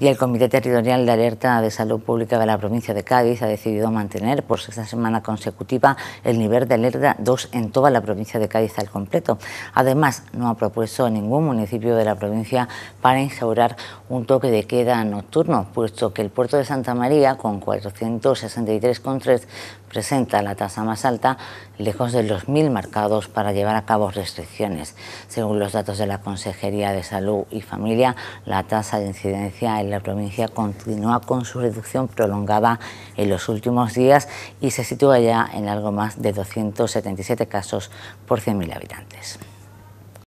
y el Comité Territorial de Alerta de Salud Pública de la provincia de Cádiz ha decidido mantener por sexta semana consecutiva el nivel de alerta 2 en toda la provincia de Cádiz al completo. Además, no ha propuesto ningún municipio de la provincia para instaurar un toque de queda nocturno, puesto que el puerto de Santa María, con 463,3, presenta la tasa más alta, lejos de los 1.000 marcados para llevar a cabo restricciones. Según los datos de la Consejería de Salud y Familia, la tasa de incidencia la provincia continúa con su reducción prolongada en los últimos días y se sitúa ya en algo más de 277 casos por 100.000 habitantes.